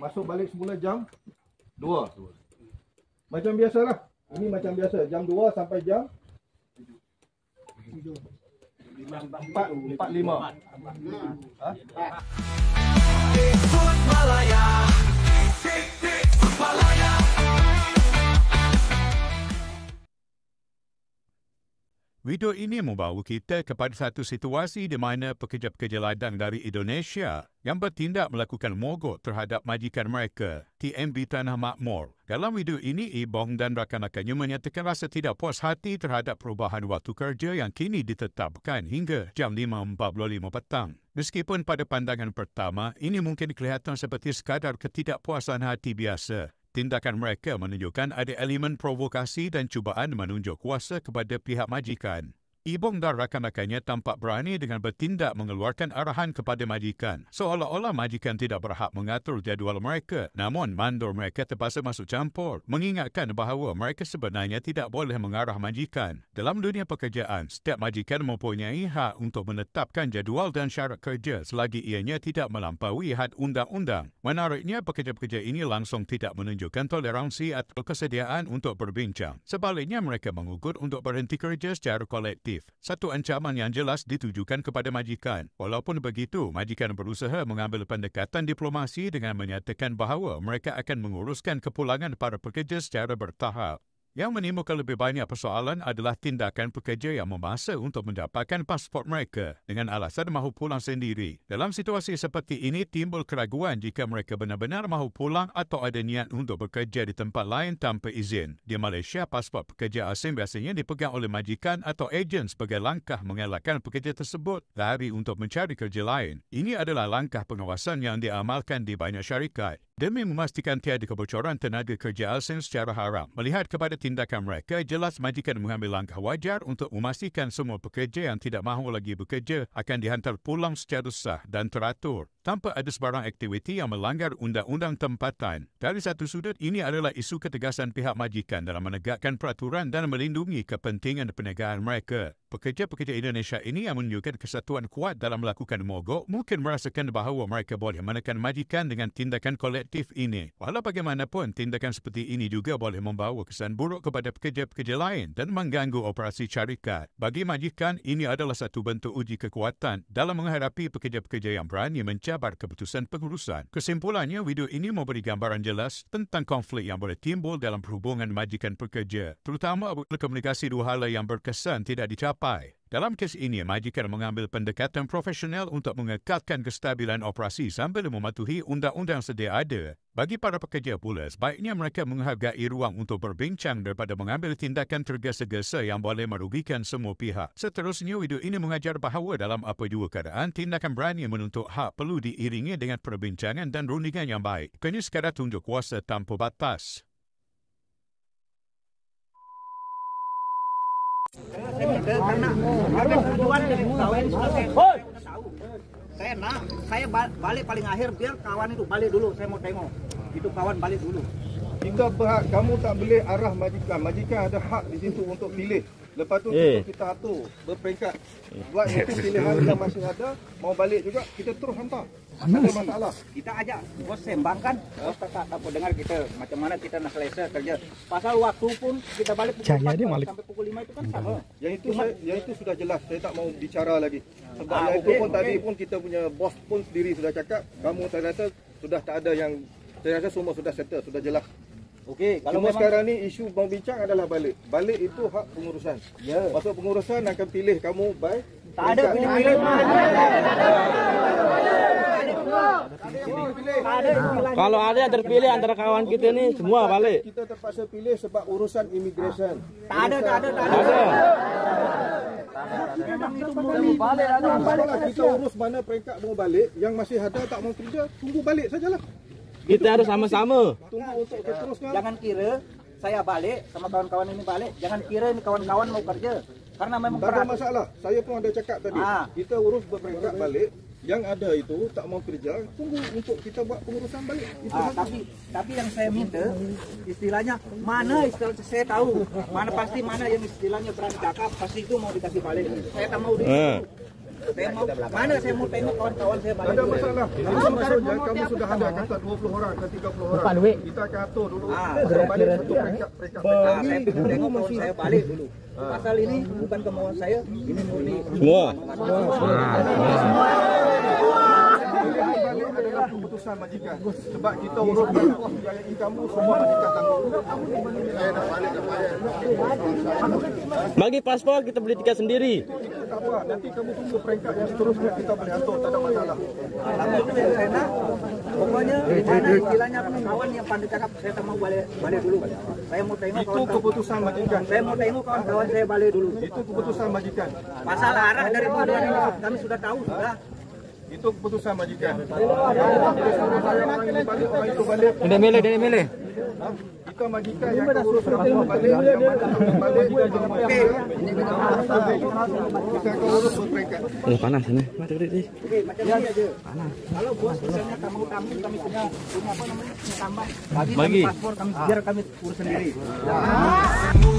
masuk balik semula jam 2. 2. Macam biasalah. Ini macam biasa jam 2 sampai jam 7. 7. 4 5 ha Video ini membawa kita kepada satu situasi di mana pekerja-pekerja ladang dari Indonesia yang bertindak melakukan mogok terhadap majikan mereka, TMB Tanah Makmur. Dalam video ini, Ibong dan rakan-rakannya menyatakan rasa tidak puas hati terhadap perubahan waktu kerja yang kini ditetapkan hingga jam 5.45 petang. Meskipun pada pandangan pertama, ini mungkin kelihatan seperti sekadar ketidakpuasan hati biasa. Tindakan mereka menunjukkan ada elemen provokasi dan cubaan menunjuk kuasa kepada pihak majikan. Ibong dan rakan-rakannya tampak berani dengan bertindak mengeluarkan arahan kepada majikan. Seolah-olah majikan tidak berhak mengatur jadual mereka. Namun, mandor mereka terpaksa masuk campur, mengingatkan bahawa mereka sebenarnya tidak boleh mengarah majikan. Dalam dunia pekerjaan, setiap majikan mempunyai hak untuk menetapkan jadual dan syarat kerja selagi ianya tidak melampaui had undang-undang. Menariknya, pekerja-pekerja ini langsung tidak menunjukkan toleransi atau kesediaan untuk berbincang. Sebaliknya, mereka mengugut untuk berhenti kerja secara kolektif efektif. Satu ancaman yang jelas ditujukan kepada majikan. Walaupun begitu, majikan berusaha mengambil pendekatan diplomasi dengan menyatakan bahawa mereka akan menguruskan kepulangan para pekerja secara bertahap. Yang menimbulkan lebih banyak persoalan adalah tindakan pekerja yang memaksa untuk mendapatkan pasport mereka dengan alasan mahu pulang sendiri. Dalam situasi seperti ini, timbul keraguan jika mereka benar-benar mahu pulang atau ada niat untuk bekerja di tempat lain tanpa izin. Di Malaysia, pasport pekerja asing biasanya dipegang oleh majikan atau ejen sebagai langkah mengelakkan pekerja tersebut lari untuk mencari kerja lain. Ini adalah langkah pengawasan yang diamalkan di banyak syarikat demi memastikan tiada kebocoran tenaga kerja asing secara haram. Melihat kepada tindakan mereka, jelas majikan mengambil langkah wajar untuk memastikan semua pekerja yang tidak mahu lagi bekerja akan dihantar pulang secara sah dan teratur tanpa ada sebarang aktiviti yang melanggar undang-undang tempatan. Dari satu sudut, ini adalah isu ketegasan pihak majikan dalam menegakkan peraturan dan melindungi kepentingan perniagaan mereka. Pekerja-pekerja Indonesia ini yang menunjukkan kesatuan kuat dalam melakukan mogok mungkin merasakan bahawa mereka boleh menekan majikan dengan tindakan kolektif ini. Walau bagaimanapun, tindakan seperti ini juga boleh membawa kesan buruk kepada pekerja-pekerja lain dan mengganggu operasi syarikat. Bagi majikan, ini adalah satu bentuk uji kekuatan dalam menghadapi pekerja-pekerja yang berani mencabar kabar keputusan pengurusan. Kesimpulannya, video ini memberi gambaran jelas tentang konflik yang boleh timbul dalam perhubungan majikan pekerja, terutama apabila komunikasi dua hala yang berkesan tidak dicapai. Dalam kes ini, majikan mengambil pendekatan profesional untuk mengekalkan kestabilan operasi sambil mematuhi undang-undang sedia ada. Bagi para pekerja pula, sebaiknya mereka menghargai ruang untuk berbincang daripada mengambil tindakan tergesa-gesa yang boleh merugikan semua pihak. Seterusnya, video ini mengajar bahawa dalam apa jua keadaan, tindakan berani menuntut hak perlu diiringi dengan perbincangan dan rundingan yang baik. Kini sekadar tunjuk kuasa tanpa batas. Saya nak, saya balik paling akhir biar kawan itu balik dulu. Saya mau tengok. Itu kawan balik dulu. Kita berhak, kamu tak boleh arah majikan. Majikan ada hak di situ untuk pilih. Lepas tu eh. kita atur berperingkat. Buat itu pilihan yang masih ada. Mau balik juga, kita terus hantar mana panas. Kita ajak bos sembang kan. Bos tak tahu dengar kita macam mana kita nak selesa kerja. Pasal waktu pun kita balik Cahaya dia sampai pukul 5 itu kan sama. Yang itu Cuma, saya, yang itu sudah jelas. Saya tak mau bicara lagi. Sebab ah, yang okay, itu pun okay. tadi pun kita punya bos pun sendiri sudah cakap kamu saya rasa sudah tak ada yang saya rasa semua sudah settle, sudah jelas. Okey, kalau Cuma memang... sekarang ni isu bang bincang adalah balik. Balik itu hak pengurusan. Ya. Yeah. Masuk pengurusan akan pilih kamu baik tak ada pilih-pilih. Kalau ada yang terpilih antara kawan kita ini semua balik. Kita terpaksa pilih sebab urusan immigration. Tak ada, tak ada, tak ada. Kita urus mana peringkat mau balik Yang masih ada tak mau kerja Tunggu balik sajalah Kita harus sama-sama Tunggu untuk teruskan Jangan kira saya balik sama kawan-kawan ini balik Jangan kira ini kawan-kawan mau kerja Karena memang Tak ada masalah Saya pun ada cakap tadi ah. Kita urus berperingkat balik yang ada itu tak mau kerja tunggu untuk kita buat pengurusan balik itu ah, tapi tapi yang saya minta istilahnya mana istilah saya tahu mana pasti mana yang istilahnya berani cakap pasti itu mau dikasih balik saya tak mau di ah. Mana saya mau tengok kawan-kawan saya balik. Ada masalah. Ini kamu, sudah ada kata 20 orang ke 30 orang. Lepas, kita akan atur dulu. ah, saya balik satu eh? peringkat peringkat. Ah, saya tengok kawan saya balik dulu. Ah. Pasal ini bukan kemauan saya, ini murni. Semua. Semua. Ah, semua. Itulah keputusan majikan. Sebab kita urutkan dengan kos kamu semua majikan tanggung. Saya nak balik ke Bagi paspor kita beli tiket sendiri. tak apa. Nanti kamu tunggu peringkat yang seterusnya kita boleh atur. Tak ada masalah. Alhamdulillah enak. Pokoknya mana istilahnya kawan yang pandai cakap saya tak mau balik balik dulu. Saya mau tengok Itu keputusan majikan. Saya mau tengok kawan-kawan saya balik dulu. Itu keputusan majikan. Masalah arah dari dua kami sudah tahu sudah. Itu keputusan majikan. Dia mele, dia mele. Jika majikan yang dah suruh balik, dia balik. Dia balik. Dia balik. Dia balik. Dia balik. Panas sini. Macam mana? Panas. Kalau buat sebenarnya kamu kami, kami punya apa namanya? Tambah. Bagi. Paspor kami, biar kami urus sendiri. Ah.